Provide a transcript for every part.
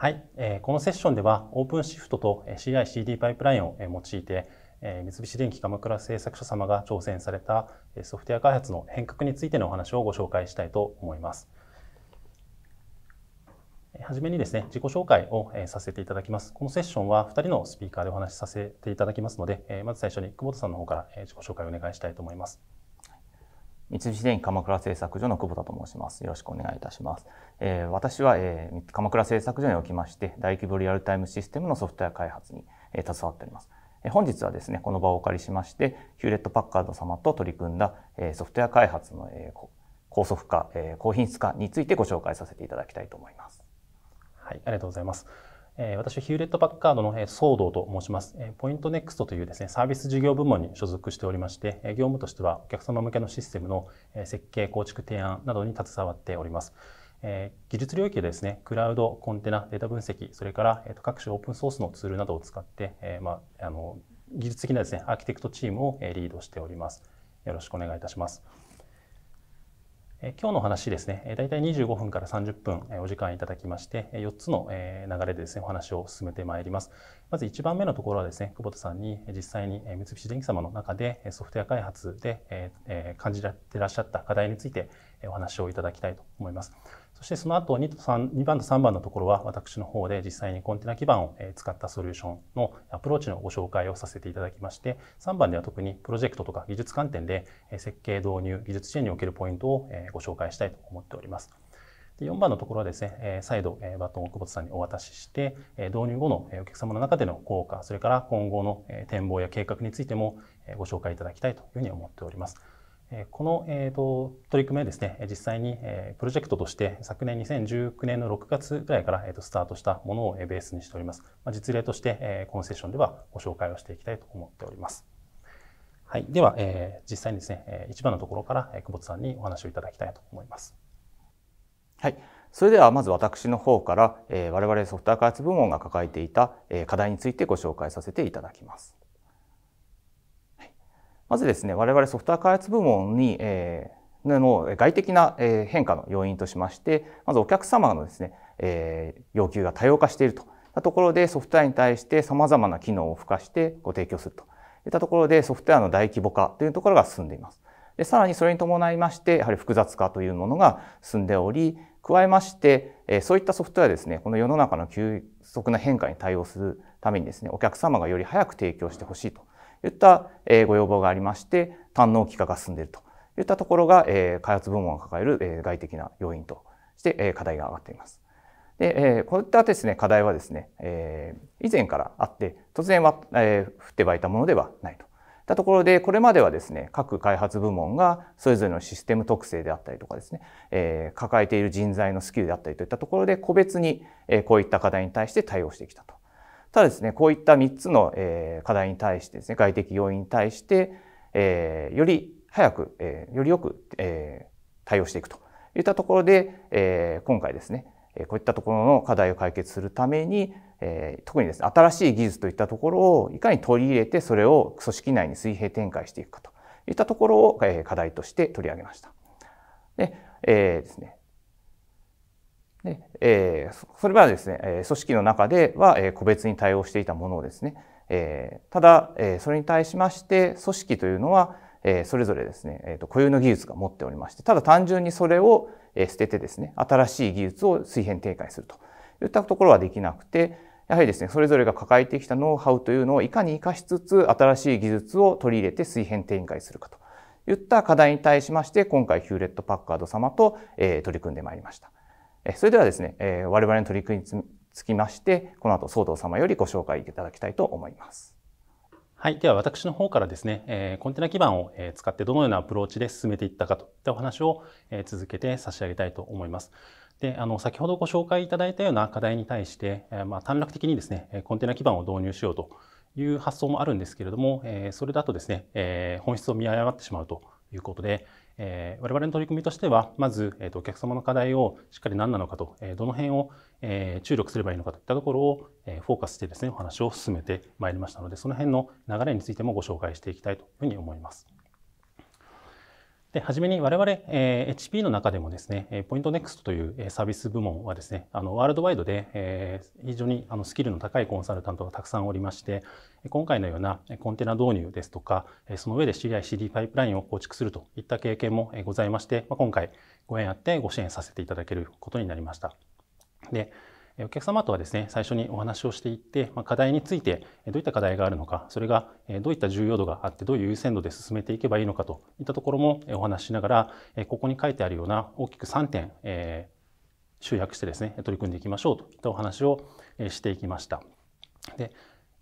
はい、えー、このセッションではオープンシフトと CI/CD パイプラインを用いて三菱電機鎌倉製作所様が挑戦されたソフトウェア開発の変革についてのお話をご紹介したいと思います。はじめにですね、自己紹介をさせていただきます。このセッションは2人のスピーカーでお話しさせていただきますので、まず最初に久保田さんの方から自己紹介をお願いしたいと思います。三菱電機鎌倉製作所の久保田と申します。よろしくお願いいたします。えー、私は、えー、鎌倉製作所におきまして、大規模リアルタイムシステムのソフトウェア開発に、えー、携わっております。えー、本日はですね、この場をお借りしまして、ヒューレット・パッカード様と取り組んだ、えー、ソフトウェア開発の、えー、高速化、えー、高品質化についてご紹介させていただきたいと思います。はい、ありがとうございます。え私はヒューレット・パッカードの、え騒動と申します、えポイントネクストというですね、サービス事業部門に所属しておりまして、え業務としてはお客様向けのシステムの、え設計、構築、提案などに携わっております。え技術領域でですね、クラウド、コンテナ、データ分析、それから、えと各種オープンソースのツールなどを使って、えまあ、あの技術的なですね、アーキテクトチームをリードしております。よろしくお願いいたします。え今日の話ですね、大体25分から30分お時間いただきまして、4つの流れでですね、お話を進めてまいります。まず1番目のところはですね、久保田さんに実際に三菱電機様の中でソフトウェア開発で感じてらっしゃった課題についてお話をいただきたいと思います。そしてその後2と3、2番と3番のところは私の方で実際にコンテナ基盤を使ったソリューションのアプローチのご紹介をさせていただきまして、3番では特にプロジェクトとか技術観点で設計導入、技術支援におけるポイントをご紹介したいと思っております。4番のところはですね、再度バトンを久保田さんにお渡しして、導入後のお客様の中での効果、それから今後の展望や計画についてもご紹介いただきたいというふうに思っております。この、えーと、取り組みはですね、実際に、えプロジェクトとして昨年2019年の6月ぐらいから、えー、とスタートしたものをベースにしております。ま実例として、えこのセッションではご紹介をしていきたいと思っております。はい、では、え実際にですね、え一番のところから、え久保田さんにお話をいただきたいと思います。はい、それではまず私の方から、え我々ソフトウェア開発部門が抱えていた、え課題についてご紹介させていただきます。まずですね、我々ソフトウェア開発部門に、えー、の外的な変化の要因としまして、まずお客様のですね、えー、要求が多様化しているとたところでソフトウェアに対して様々な機能を付加してご提供するといったところでソフトウェアの大規模化というところが進んでいます。でさらにそれに伴いましてやはり複雑化というものが進んでおり加えましてそういったソフトウェアですねこの世の中の急速な変化に対応するためにですねお客様がより早く提供してほしいといったご要望がありまして、堪納期化が進んでいるといったところが、開発部門が抱える外的な要因として課題が上がっています。で、こういったですね、課題はですね、以前からあって、突然は降って湧いたものではないと。たところで、これまではですね、各開発部門がそれぞれのシステム特性であったりとかですね、えー、抱えている人材のスキルであったりといったところで、個別にこういった課題に対して対応してきたとただですね、こういった3つの、え課題に対してですね、外的要因に対して、えより早く、えよりよく、え対応していくといったところで、え今回ですね、こういったところの課題を解決するために、え特にですね、新しい技術といったところをいかに取り入れて、それを組織内に水平展開していくかといったところを、え課題として取り上げました。で、えー、ですね、で、えー、それはですね、え組織の中では、え個別に対応していたものをですね、えただ、えそれに対しまして組織というのは、えそれぞれですね、えー、と固有の技術が持っておりましてただ単純にそれを、え捨ててですね新しい技術を水平展開するといったところはできなくてやはりですねそれぞれが抱えてきたノウハウというのをいかに生かしつつ新しい技術を取り入れて水平展開するかといった課題に対しまして今回ヒューレット・パッカード様と、え取り組んでまいりました。それではですね、え我々の取り組みにつきまして、この後、騒動様よりご紹介いただきたいと思います。はい。では、私の方からですね、えコンテナ基盤を使ってどのようなアプローチで進めていったかといったお話を続けて差し上げたいと思います。で、あの、先ほどご紹介いただいたような課題に対して、えまあ、短絡的にですね、コンテナ基盤を導入しようという発想もあるんですけれども、えそれだとですね、え本質を見誤ってしまうということで、えー、我々の取り組みとしては、まず、えー、とお客様の課題をしっかり何なのかと、えー、どの辺を、えー、注力すればいいのかといったところを、えー、フォーカスしてですね、お話を進めてまいりましたので、その辺の流れについてもご紹介していきたいというふうに思います。で、はじめに我々、えー、HP の中でもですね、ポイントネクストというサービス部門はですね、あのワールドワイドで、えー、非常にあのスキルの高いコンサルタントがたくさんおりまして、今回のようなコンテナ導入ですとか、その上で CICD パイプラインを構築するといった経験もございまして、今回ご縁あってご支援させていただけることになりました。で、お客様とはですね、最初にお話をしていって、ま課題についてどういった課題があるのか、それがどういった重要度があって、どういう優先度で進めていけばいいのかといったところもお話ししながら、ここに書いてあるような大きく3点、え集約してですね、取り組んでいきましょうといったお話をしていきました。で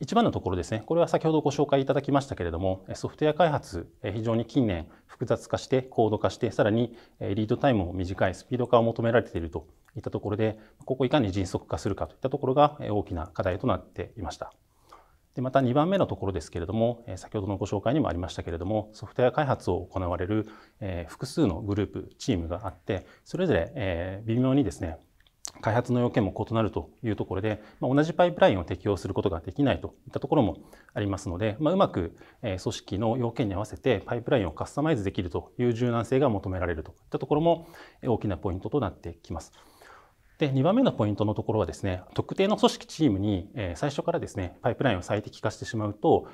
一番のところですね、これは先ほどご紹介いただきましたけれども、ソフトウェア開発、非常に近年複雑化して、高度化して、さらにリードタイムも短い、スピード化を求められているといったところで、ここをいかに迅速化するかといったところが大きな課題となっていました。でまた2番目のところですけれども、先ほどのご紹介にもありましたけれども、ソフトウェア開発を行われる複数のグループ、チームがあって、それぞれ微妙にですね、開発の要件も異なるというところで、ま同じパイプラインを適用することができないといったところもありますので、まうまく組織の要件に合わせてパイプラインをカスタマイズできるという柔軟性が求められるといったところも大きなポイントとなってきます。で、2番目のポイントのところはですね、特定の組織チームに最初からですね、パイプラインを最適化してしまうと、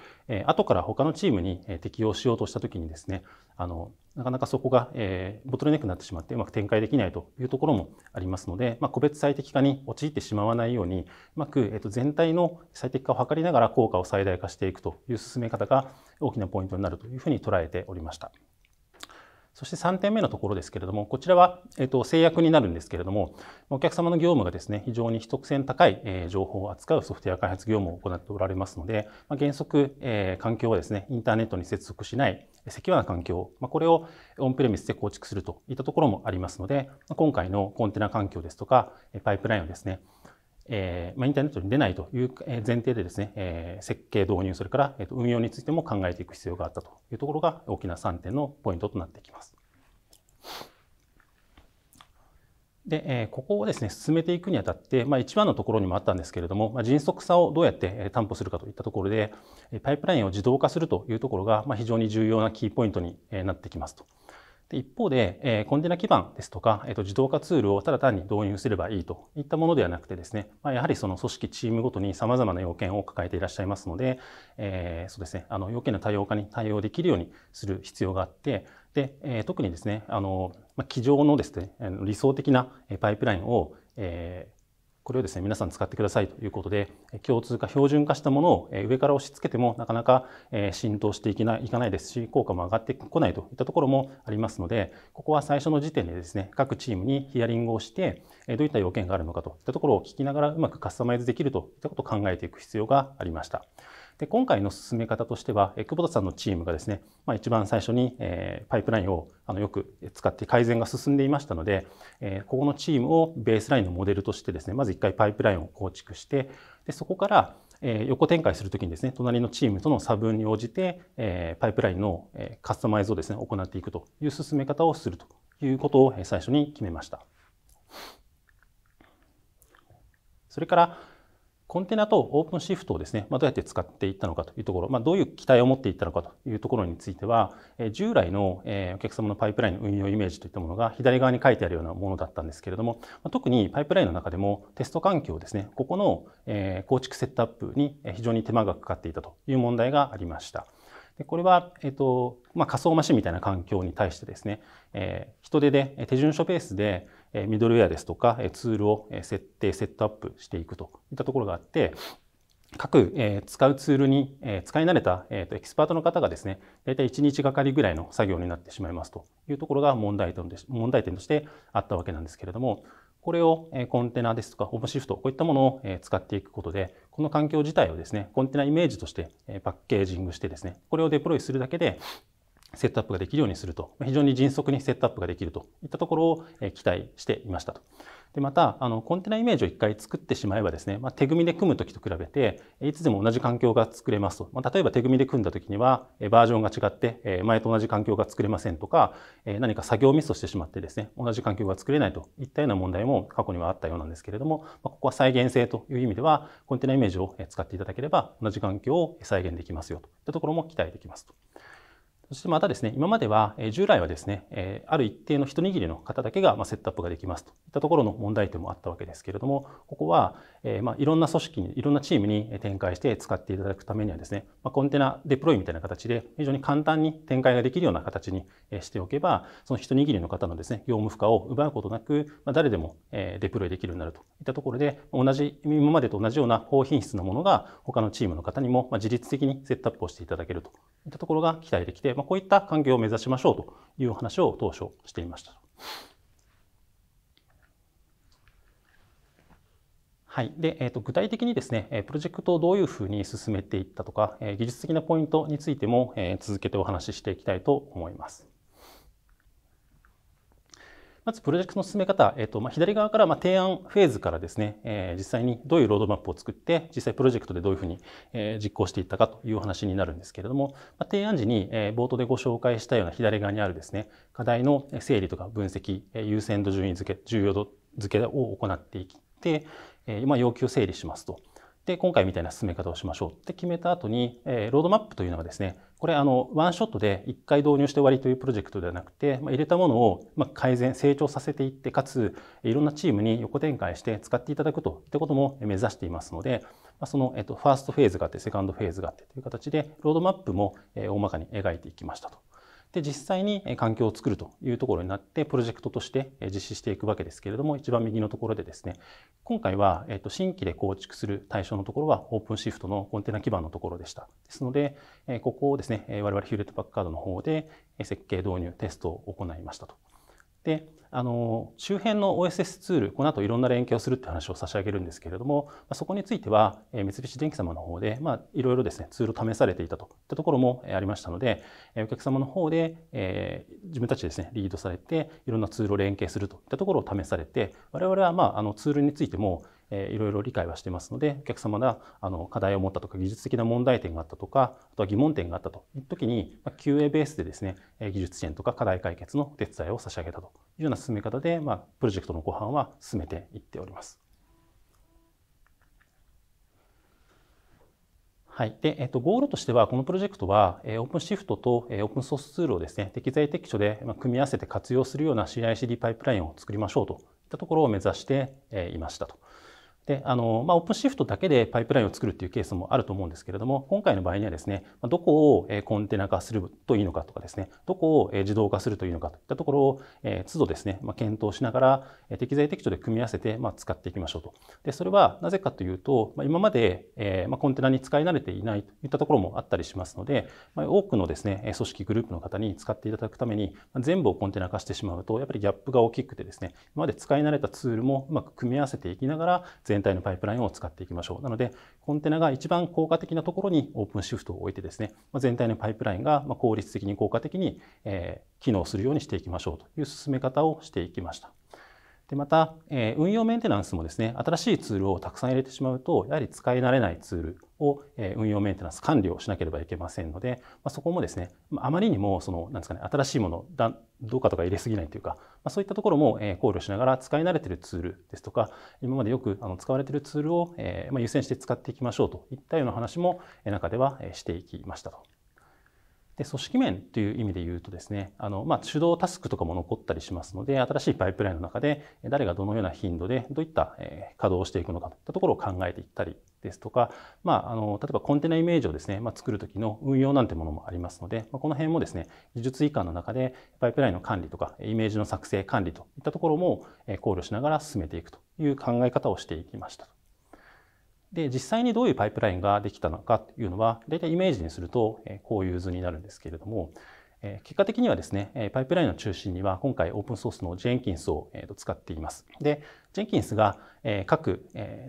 後から他のチームに適用しようとしたときにですね、あの、なかなかそこが、えボトルネックになってしまってうまく展開できないというところもありますので、まあ、個別最適化に陥ってしまわないように、うまく、えー、と全体の最適化を図りながら効果を最大化していくという進め方が大きなポイントになるというふうに捉えておりました。そして3点目のところですけれども、こちらは、えっと、制約になるんですけれども、お客様の業務がですね、非常に秘匿性の高い、えー、情報を扱うソフトウェア開発業務を行っておられますので、まあ、原則、えー、環境はですね、インターネットに接続しない、セキュアな環境、まあ、これをオンプレミスで構築するといったところもありますので、今回のコンテナ環境ですとか、パイプラインをですね、えーまあ、インターネットに出ないという前提でですね、えー、設計導入、それから、えと運用についても考えていく必要があったというところが大きな3点のポイントとなってきます。で、えここをですね、進めていくにあたって、まあ、一番のところにもあったんですけれども、まあ、迅速さをどうやって担保するかといったところで、パイプラインを自動化するというところが、まあ、非常に重要なキーポイントになってきますと。で一方で、えー、コンテナ基盤ですとか、えー、と自動化ツールをただ単に導入すればいいといったものではなくてですね、まあ、やはりその組織、チームごとにさまざまな要件を抱えていらっしゃいますので、えー、そうですね、あの要件の多様化に対応できるようにする必要があって、で、えー、特にですね、あの、まあ、机上のですね、理想的なパイプラインを、えこれをですね、皆さん使ってくださいということで、共通化、標準化したものを上から押し付けても、なかなか浸透していけないいかないですし、効果も上がってこないといったところもありますので、ここは最初の時点でですね、各チームにヒアリングをして、どういった要件があるのかといったところを聞きながら、うまくカスタマイズできるといったことを考えていく必要がありました。で今回の進め方としては、久保田さんのチームがですね、まあ、一番最初に、えー、パイプラインをあのよく使って改善が進んでいましたので、えー、ここのチームをベースラインのモデルとしてですね、まず1回パイプラインを構築して、でそこから、え横展開するときにですね、隣のチームとの差分に応じて、えパイプラインのカスタマイズをですね、行っていくという進め方をするということを最初に決めました。それから、コンテナとオープンシフトをですね、まあ、どうやって使っていったのかというところ、まあ、どういう期待を持っていったのかというところについては、え従来の、えお客様のパイプラインの運用イメージといったものが左側に書いてあるようなものだったんですけれども、ま特にパイプラインの中でもテスト環境ですね、ここの、え構築セットアップに非常に手間がかかっていたという問題がありました。でこれは、えっとまあ、仮想マシンみたいな環境に対してですね、えー、人手で手順書ベースでミドルウェアですとかツールを設定、セットアップしていくといったところがあって、各、え使うツールに、え使い慣れた、えと、エキスパートの方がですね、大体1日がかりぐらいの作業になってしまいますというところが問題点問題点としてあったわけなんですけれども、これを、えコンテナですとかホームシフト、こういったものを、え使っていくことで、この環境自体をですね、コンテナイメージとしてパッケージングしてですね、これをデプロイするだけで、セットアップができるようにすると、非常に迅速にセットアップができるといったところを期待していましたと。でまたあのコンテナイメージを1回作ってしまえばですね、まあ、手組みで組む時と比べていつでも同じ環境が作れますと、まあ、例えば手組みで組んだ時にはバージョンが違って前と同じ環境が作れませんとか何か作業ミスをしてしまってですね同じ環境が作れないといったような問題も過去にはあったようなんですけれども、まあ、ここは再現性という意味ではコンテナイメージを使っていただければ同じ環境を再現できますよといったところも期待できますと。そしてまたですね、今までは従来はですね、ある一定の一握りの方だけがセットアップができますといったところの問題点もあったわけですけれども、ここはえー、まあ、いろんな組織にいろんなチームに展開して使っていただくためにはですね、まあ、コンテナデプロイみたいな形で非常に簡単に展開ができるような形にしておけばその一握りの方のですね業務負荷を奪うことなく、まあ、誰でもデプロイできるようになるといったところで同じ今までと同じような高品質なものが他のチームの方にも自律的にセットアップをしていただけるといったところが期待できて、まこういった環境を目指しましょうという話を当初していました。はい。で、えっ、ー、と、具体的にですね、プロジェクトをどういうふうに進めていったとか、え技術的なポイントについても、え続けてお話ししていきたいと思います。まず、プロジェクトの進め方、えっ、ー、と、まあ、左側から、まあ、提案フェーズからですね、えー、実際にどういうロードマップを作って、実際プロジェクトでどういうふうに、えー、実行していったかという話になるんですけれども、まあ、提案時に、えー、冒頭でご紹介したような左側にあるですね、課題の整理とか分析、優先度順位付け、重要度付けを行っていきて、えまあ、要求整理しますと。で、今回みたいな進め方をしましょうって決めた後に、えー、ロードマップというのはですね、これ、あの、ワンショットで1回導入して終わりというプロジェクトではなくて、まあ、入れたものを、ま改善、成長させていって、かつ、いろんなチームに横展開して使っていただくといったことも目指していますので、まあ、その、えっと、ファーストフェーズがあって、セカンドフェーズがあってという形で、ロードマップも、え大まかに描いていきましたと。で、実際に環境を作るというところになって、プロジェクトとして実施していくわけですけれども、一番右のところでですね、今回は、えっと、新規で構築する対象のところは、オープンシフトのコンテナ基盤のところでした。ですので、ここをですね、我々ヒューレットバッカードの方で設計導入、テストを行いましたと。であの周辺の OSS ツールこの後いろんな連携をするって話を差し上げるんですけれどもそこについては三菱電機様の方で、まあ、いろいろですねツールを試されていたといったところもありましたのでお客様の方で、えー、自分たちですねリードされていろんなツールを連携するといったところを試されて我々は、まあ、あのツールについてもえいろいろ理解はしてますのでお客様があの課題を持ったとか技術的な問題点があったとかあとは疑問点があったという時に、まあ、QA ベースでですね技術支援とか課題解決のお手伝いを差し上げたというような進め方で、まあ、プロジェクトの後半は進めていっております。はい。で、えっと、ゴールとしては、このプロジェクトは、えー、オープンシフトと、えー、オープンソースツールをですね、適材適所で、まあ、組み合わせて活用するような CICD パイプラインを作りましょうといったところを目指して、えいましたと。であのまあ、オープンシフトだけでパイプラインを作るというケースもあると思うんですけれども今回の場合にはですねどこをコンテナ化するといいのかとかですねどこを自動化するといいのかといったところを、えー、都度ですね、まあ、検討しながら適材適所で組み合わせて、まあ、使っていきましょうとでそれはなぜかというと、まあ、今まで、えーまあ、コンテナに使い慣れていないといったところもあったりしますので、まあ、多くのですね組織グループの方に使っていただくために、まあ、全部をコンテナ化してしまうとやっぱりギャップが大きくてですね今まで使い慣れたツールもうまく組み合わせていきながら全全体のパイプラインを使っていきましょう。なので、コンテナが一番効果的なところにオープンシフトを置いてですね、全体のパイプラインが効率的に効果的に機能するようにしていきましょうという進め方をしていきました。でまた、え運用メンテナンスもですね、新しいツールをたくさん入れてしまうと、やはり使い慣れないツールを運用メンテナンス管理をしなければいけませんので、まあ、そこもですねあまりにもそのなんですかね新しいものだどうかとか入れすぎないというか、まあ、そういったところも考慮しながら使い慣れてるツールですとか今までよくあの使われてるツールを優先して使っていきましょうといったような話も中ではしていきましたと。で組織面という意味で言うとですねあの、まあ、手動タスクとかも残ったりしますので新しいパイプラインの中で誰がどのような頻度でどういった、え稼働をしていくのかといったところを考えていったりですとか、まあ、あの例えばコンテナイメージをですね、まあ、作る時の運用なんてものもありますので、まあ、この辺もですね技術移管の中でパイプラインの管理とかイメージの作成管理といったところも考慮しながら進めていくという考え方をしていきました。で、実際にどういうパイプラインができたのかっていうのは、大体イメージにすると、こういう図になるんですけれども、結果的にはですね、パイプラインの中心には、今回オープンソースのジェンキンスを使っています。で、ジェンキンスが各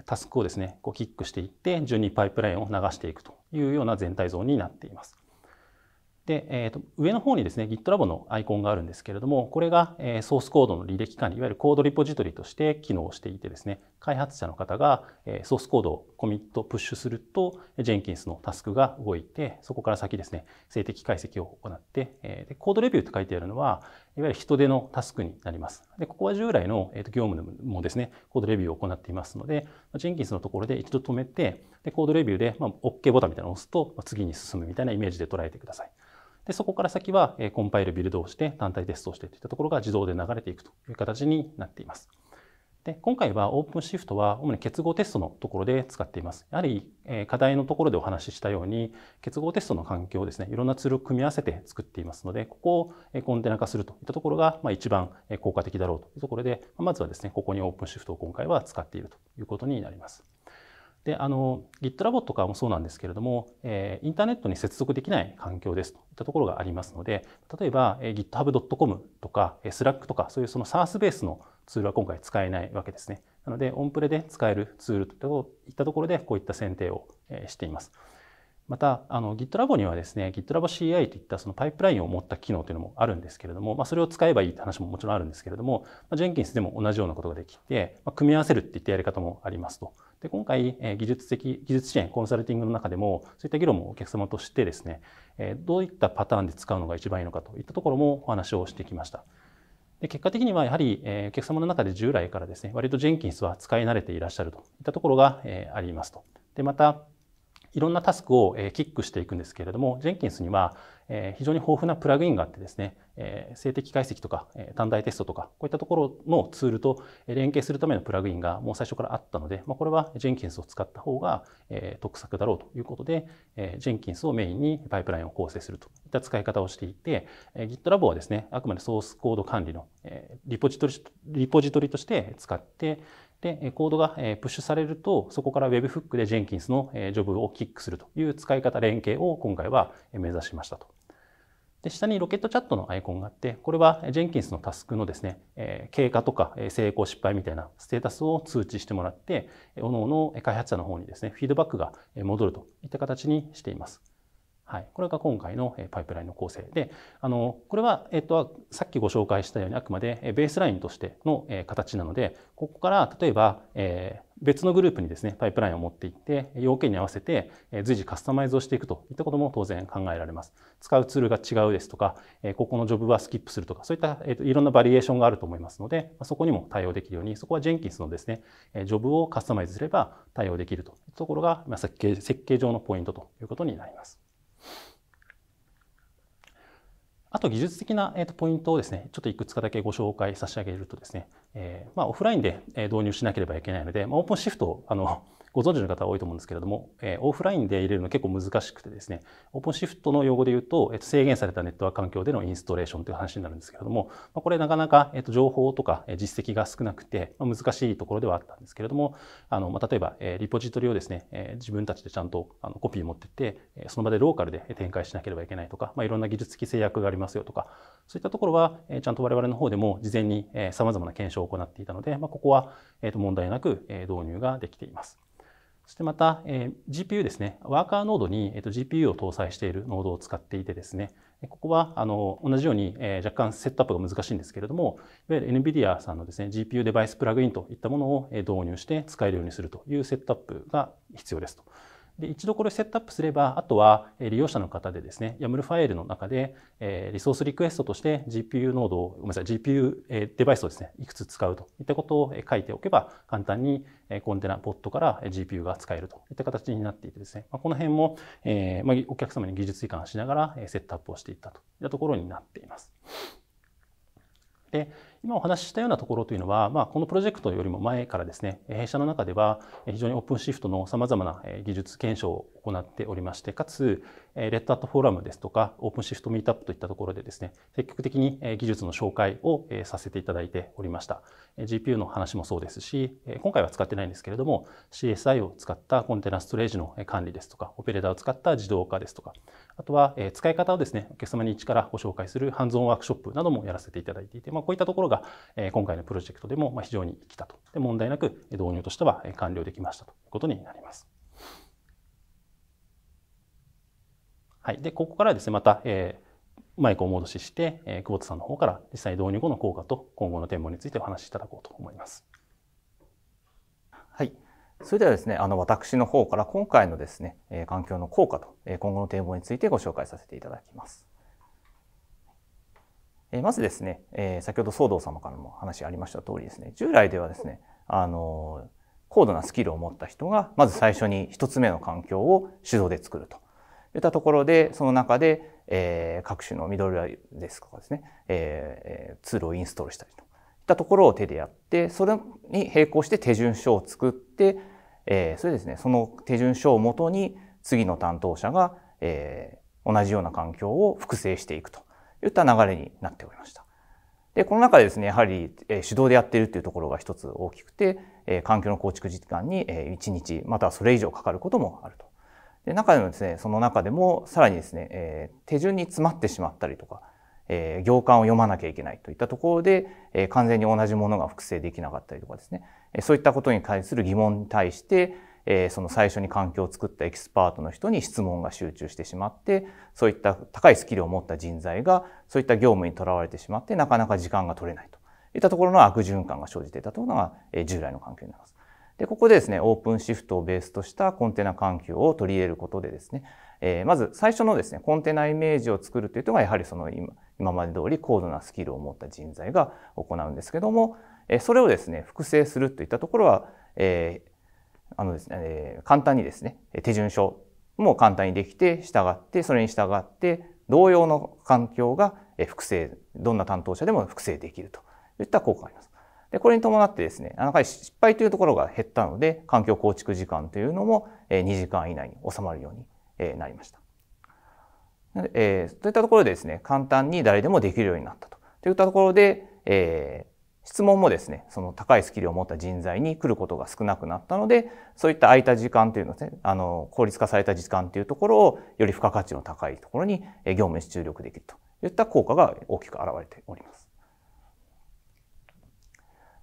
タスクをですね、こうキックしていって、順にパイプラインを流していくというような全体像になっています。で、えー、と上の方にですね、GitLab のアイコンがあるんですけれども、これがソースコードの履歴管理、いわゆるコードリポジトリとして機能していてですね、開発者の方が、えソースコードをコミット、プッシュすると、ジェンキンスのタスクが動いて、そこから先ですね、静的解析を行って、えでコードレビューって書いてあるのは、いわゆる人手のタスクになります。で、ここは従来の、えと業務もですね、コードレビューを行っていますので、ジェンキンスのところで一度止めて、でコードレビューで、まあ、OK ボタンみたいなのを押すと、次に進むみたいなイメージで捉えてください。で、そこから先は、えコンパイルビルドをして、単体テストをしてといったところが自動で流れていくという形になっています。で今回はオープンシフトは主に結合テストのところで使っています。やはり、え課題のところでお話ししたように結合テストの環境をですね、いろんなツールを組み合わせて作っていますので、ここを、えコンテナ化するといったところが、ま一番効果的だろうというところで、まずはですね、ここにオープンシフトを今回は使っているということになります。で、あの、GitLab とかもそうなんですけれども、えインターネットに接続できない環境ですといったところがありますので、例えば、え GitHub.com とか、え Slack とか、そういうその SaaS ベースのツールは今回使えないわけですね。なので、オンプレで使えるツールといったところで、こういった選定をしています。また、あの、GitLab にはですね、GitLab CI といったそのパイプラインを持った機能というのもあるんですけれども、まあ、それを使えばいいって話ももちろんあるんですけれども、まジェンキンスでも同じようなことができて、まあ、組み合わせるっていったやり方もありますと。で、今回、え技術的、技術支援、コンサルティングの中でも、そういった議論もお客様としてですね、えどういったパターンで使うのが一番いいのかといったところもお話をしてきました。で結果的にはやはり、えー、お客様の中で従来からですね、割とジェンキンスは使い慣れていらっしゃるといったところが、えー、ありますと。で、また、いろんなタスクをキックしていくんですけれども、ジェンキンスには非常に豊富なプラグインがあってですね、静的解析とか短大テストとか、こういったところのツールと連携するためのプラグインがもう最初からあったので、まこれはジェンキンスを使った方が得策だろうということで、ジェンキンスをメインにパイプラインを構成するといった使い方をしていて、GitLab はですね、あくまでソースコード管理のリポジトリリポジトリとして使って、で、コードがプッシュされると、そこから Webhook で Jenkins のジョブをキックするという使い方、連携を今回は目指しましたと。で下にロケットチャットのアイコンがあって、これは Jenkins のタスクのですね、経過とか成功失敗みたいなステータスを通知してもらって、各々開発者の方にですね、フィードバックが戻るといった形にしています。はい、これが今回のパイプラインの構成で、あのこれは、えっと、さっきご紹介したようにあくまでベースラインとしての形なのでここから例えば、え別のグループにですねパイプラインを持っていって要件に合わせて随時カスタマイズをしていくといったことも当然考えられます使うツールが違うですとかここのジョブはスキップするとかそういった、えっと、いろんなバリエーションがあると思いますのでそこにも対応できるようにそこはジェンキンスのですねジョブをカスタマイズすれば対応できるというところが、まあ、設計上のポイントということになります。あと技術的な、えとポイントをですね、ちょっといくつかだけご紹介差し上げるとですね、えー、まあ、オフラインで導入しなければいけないので、まあ、オープンシフトをあのご存知の方多いと思うんですけれども、えー、オフラインで入れるの結構難しくてですね、オープンシフトの用語で言うと、えー、と制限されたネットワーク環境でのインストレーションという話になるんですけれども、まあ、これなかなか、えー、と情報とか実績が少なくて、まあ、難しいところではあったんですけれども、あのまあ、例えば、えー、リポジトリをですね、えー、自分たちでちゃんとあのコピー持ってって、その場でローカルで展開しなければいけないとか、まあ、いろんな技術的制約がありますよとか、そういったところは、えー、ちゃんと我々の方でも事前に様々な検証を行っていたので、まあ、ここは、えー、と問題なく導入ができています。そしてまた、えー、GPU ですね、ワーカーノードに、えー、GPU を搭載しているノードを使っていてですね、ここはあの同じように、えー、若干セットアップが難しいんですけれども、いわゆる NVIDIA さんのですね、GPU デバイスプラグインといったものを導入して使えるようにするというセットアップが必要ですと。で一度これセットアップすれば、あとは利用者の方でですね、YAML ファイルの中で、えー、リソースリクエストとして GPU ノードを、ごめんなさい、GPU デバイスをですね、いくつ使うといったことを書いておけば、簡単にコンテナ、ボットから GPU が使えるといった形になっていてですね、まあ、この辺も、えーまあ、お客様に技術移管しながらセットアップをしていったといったところになっています。で今お話ししたようなところというのは、まあ、このプロジェクトよりも前からですね弊社の中では非常にオープンシフトのさまざまな技術検証を行っておりましてかつレッドアットフォーラムですとかオープンシフトミートアップといったところでですね積極的に技術の紹介をさせていただいておりました GPU の話もそうですし今回は使ってないんですけれども CSI を使ったコンテナストレージの管理ですとかオペレーターを使った自動化ですとかあとは、え使い方をですね、お客様に一からご紹介するハンズオンワークショップなどもやらせていただいていて、まあ、こういったところが、え今回のプロジェクトでも非常に生きたと。で問題なく導入としては完了できましたということになります。はい。で、ここからですね、また、えー、マイクを戻しして、えー、久保田さんの方から実際導入後の効果と今後の展望についてお話しいただこうと思います。それではですね、あの私の方から今回のですね、環境の効果と今後の展望についてご紹介させていただきます。まずですね、先ほど騒動様からも話ありました通りですね、従来ではですね、あの、高度なスキルを持った人が、まず最初に一つ目の環境を手動で作ると。いったところで、その中で、えー、各種のミドルウェアですとかですね、えー、ツールをインストールしたりとったところを手でやって、それに並行して手順書を作って、えー、それですね、その手順書をもとに次の担当者が、えー、同じような環境を複製していくといった流れになっておりました。で、この中でですね、やはり、え手動でやっているというところが一つ大きくて、え環境の構築時間に、え1日、またはそれ以上かかることもあると。で中でもですね、その中でもさらにですね、えー、手順に詰まってしまったりとか、え行間を読まなきゃいけないといったところで、え完全に同じものが複製できなかったりとかですね、えそういったことに対する疑問に対して、えその最初に環境を作ったエキスパートの人に質問が集中してしまってそういった高いスキルを持った人材がそういった業務にとらわれてしまってなかなか時間が取れないといったところの悪循環が生じていたというのが、え従来の環境になります。でここでですねオープンシフトをベースとしたコンテナ環境を取り入れることでですね、えまず最初のですねコンテナイメージを作るというのがやはりその今今まで通り高度なスキルを持った人材が行うんですけども、えそれをですね、複製するといったところは、えー、あのですね、えー、簡単にですね、手順書も簡単にできて、従って、それに従って、同様の環境が複製、どんな担当者でも複製できるといった効果があります。で、これに伴ってですね、あの、失敗というところが減ったので、環境構築時間というのも2時間以内に収まるようになりました。えー、そういったところでですね、簡単に誰でもできるようになったと。といったところで、えー、質問もですね、その高いスキルを持った人材に来ることが少なくなったので、そういった空いた時間というのですね、あの、効率化された時間というところを、より付加価値の高いところに業務に注力できるといった効果が大きく表れております。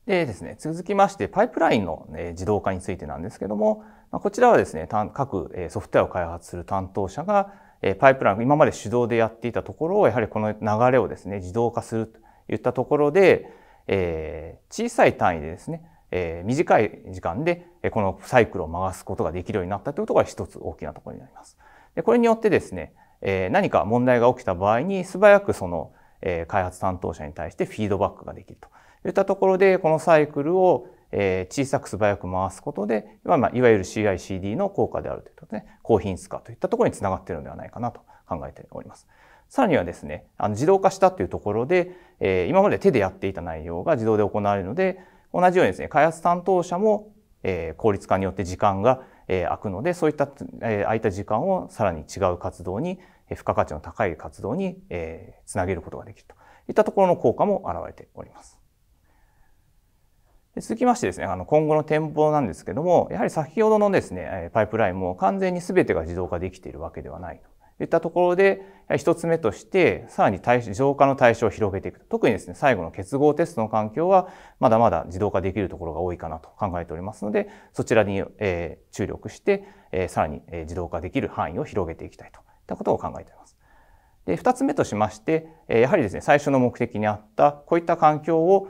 でですね、続きまして、パイプラインの自動化についてなんですけども、こちらはですね、各ソフトウェアを開発する担当者が、パイプライン、今まで手動でやっていたところを、やはりこの流れをですね、自動化するといったところで、え小さい単位でですね、え短い時間で、このサイクルを回すことができるようになったということが一つ大きなところになります。でこれによってですね、え何か問題が起きた場合に、素早くその、え開発担当者に対してフィードバックができるといったところで、このサイクルを小さく素早く回すことで、いわゆる CICD の効果であるというとね、高品質化といったところにつながっているのではないかなと考えております。さらにはですね、あの自動化したというところで、えー、今まで手でやっていた内容が自動で行われるので、同じようにですね、開発担当者も、えー、効率化によって時間が、えー、空くので、そういった、えー、空いた時間をさらに違う活動に、えー、付加価値の高い活動に、えー、つなげることができるといったところの効果も現れております。続きましてですね、あの今後の展望なんですけども、やはり先ほどのですね、パイプラインも完全に全てが自動化できているわけではないといったところで、一つ目として、さらに自動化の対象を広げていく。特にですね、最後の結合テストの環境は、まだまだ自動化できるところが多いかなと考えておりますので、そちらに注力して、さらに自動化できる範囲を広げていきたいといったことを考えています。で、二つ目としまして、やはりですね、最初の目的にあった、こういった環境を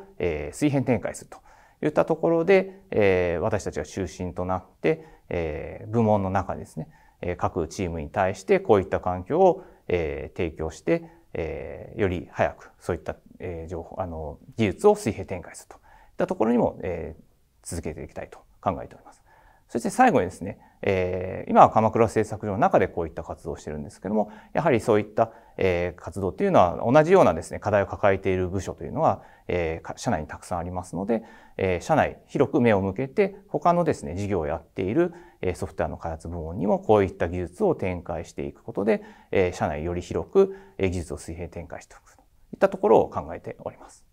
水平展開すると言ったところで、えー、私たちが中心となって、えー、部門の中ですね、えー、各チームに対してこういった環境を、えー、提供して、えー、より早くそういった、えー、情報あの技術を水平展開するといったところにも、えー、続けていきたいと考えております。そして最後にですね、えー、今は鎌倉製作所の中でこういった活動をしているんですけども、やはりそういった、えー、活動というのは同じようなですね、課題を抱えている部署というのは、えー、社内にたくさんありますので、えー、社内広く目を向けて他のですね事業をやっているソフトウェアの開発部門にもこういった技術を展開していくことで、えー、社内より広く技術を水平展開していくといったところを考えております。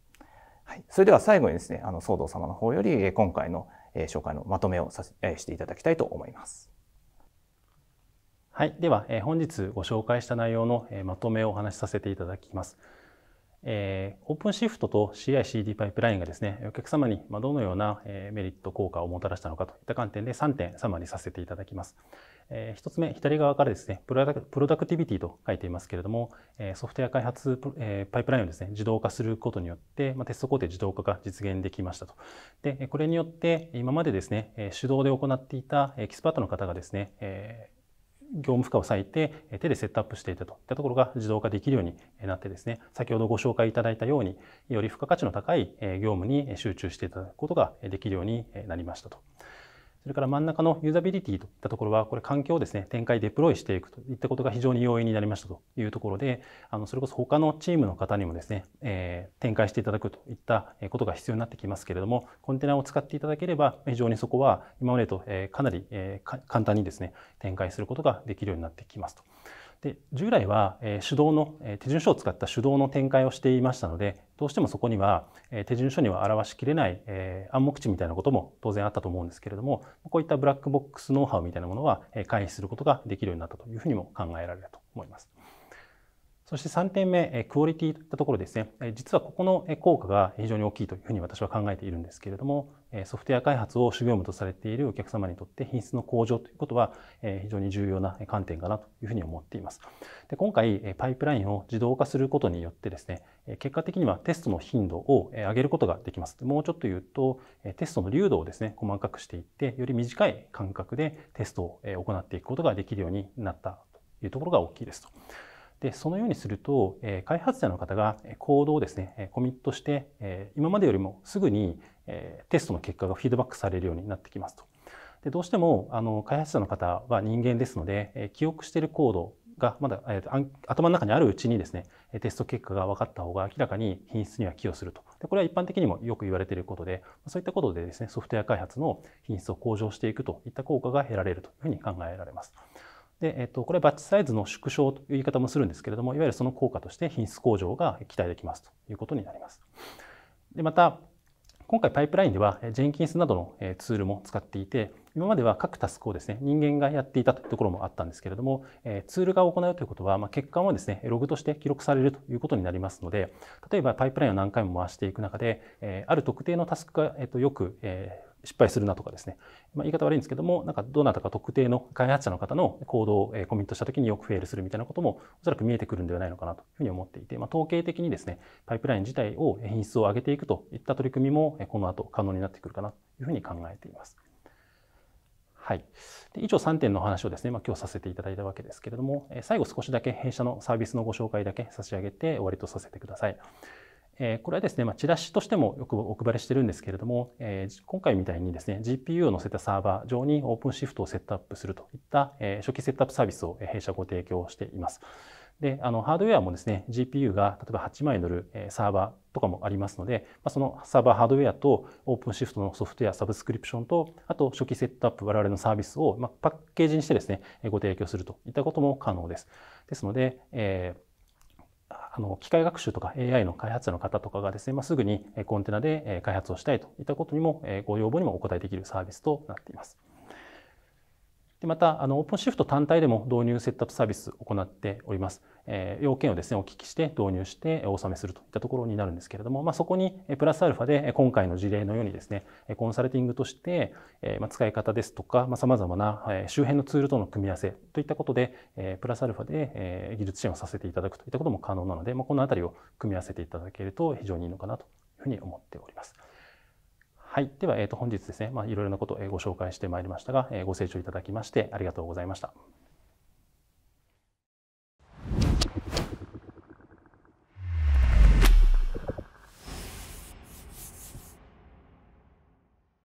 はい、それでは最後にですねあの騒動様の方より今回の紹介のまとめをさせしていただきたいと思います。はい、では本日ご紹介した内容のまとめをお話しさせていただきます。えー、オープンシフトと CI/CD パイプラインがですね、お客様にどのようなメリット、効果をもたらしたのかといった観点で3点サマリさせていただきます。え1つ目、左側からですねプロダク、プロダクティビティと書いていますけれども、えソフトウェア開発、えパイプラインをですね、自動化することによって、まテスト工程自動化が実現できましたと。で、これによって、今までですね、手動で行っていたエキスパートの方がですね、え業務負荷を割いて手でセットアップしていたといったところが自動化できるようになってですね、先ほどご紹介いただいたように、より付加価値の高い業務に集中していただくことができるようになりましたと。れから真ん中のユーザビリティといったところは、これ環境をですね、展開デプロイしていくといったことが非常に容易になりましたというところで、あのそれこそ他のチームの方にもですね、えー、展開していただくといったことが必要になってきますけれども、コンテナを使っていただければ、非常にそこは今までとかなり簡単にですね、展開することができるようになってきますと。で従来は手動の手順書を使った手動の展開をしていましたのでどうしてもそこには手順書には表しきれない暗黙知みたいなことも当然あったと思うんですけれどもこういったブラックボックスノウハウみたいなものは回避することができるようになったというふうにも考えられると思います。そして3点目、クオリティといったところですね。実はここの効果が非常に大きいというふうに私は考えているんですけれども、ソフトウェア開発を主業務とされているお客様にとって品質の向上ということは非常に重要な観点かなというふうに思っています。で今回、パイプラインを自動化することによってですね、結果的にはテストの頻度を上げることができます。もうちょっと言うと、テストの流度をですね、細かくしていって、より短い間隔でテストを行っていくことができるようになったというところが大きいですと。で、そのようにすると、え開発者の方が行動をですね、コミットして、え今までよりもすぐに、えテストの結果がフィードバックされるようになってきますと。でどうしてもあの開発者の方は人間ですので、え記憶しているコードがまだ、えー、頭の中にあるうちにですねテスト結果が分かった方が明らかに品質には寄与するとでこれは一般的にもよく言われていることでそういったことでですねソフトウェア開発の品質を向上していくといった効果が得られるというふうに考えられます。で、えっと、これはバッチサイズの縮小という言い方もするんですけれども、いわゆるその効果として品質向上が期待できますということになります。で、また、今回パイプラインでは、ジェンキンスなどのツールも使っていて、今までは各タスクをですね、人間がやっていたというところもあったんですけれども、ツールが行うということは、ま結果もですね、ログとして記録されるということになりますので、例えばパイプラインを何回も回していく中で、ある特定のタスクがよく失敗するなとかですね、まあ、言い方悪いんですけども、なんかどなたか特定の開発者の方の行動をコミットした時によくフェールするみたいなことも、おそらく見えてくるんではないのかなというふうに思っていて、まあ、統計的にですね、パイプライン自体を品質を上げていくといった取り組みも、この後可能になってくるかなというふうに考えています。はい、で以上3点の話をですね、まあ、今日させていただいたわけですけれども、え最後少しだけ弊社のサービスのご紹介だけ差し上げて終わりとさせてください。えこれはですね、まあ、チラシとしてもよくお配りしてるんですけれども、え今回みたいにですね、GPU を載せたサーバー上に OpenShift をセットアップするといった、え初期セットアップサービスを弊社ご提供しています。で、あの、ハードウェアもですね、GPU が例えば8枚乗るサーバーとかもありますので、まあ、そのサーバーハードウェアと OpenShift のソフトウェアサブスクリプションと、あと初期セットアップ我々のサービスを、まパッケージにしてですね、ご提供するといったことも可能です。ですので、えーあの機械学習とか AI の開発者の方とかがですね、まあ、すぐにコンテナで開発をしたいといったことにもご要望にもお答えできるサービスとなっています。でまたあのオープンシフト単体でも導入セットアップサービスを行っております。えー、要件をですねお聞きして導入してお納めするといったところになるんですけれども、まあ、そこにプラスアルファで今回の事例のようにですねコンサルティングとして、えー、まあ、使い方ですとかさまざ、まな、え周辺のツールとの組み合わせといったことで、えプラスアルファで、え技術支援をさせていただくといったことも可能なので、まあ、この辺りを組み合わせていただけると非常にいいのかなというふうに思っております。はい。では、えー、と本日ですね、まあ、いろいろなことをご紹介してまいりましたが、えご清聴いただきましてありがとうございました。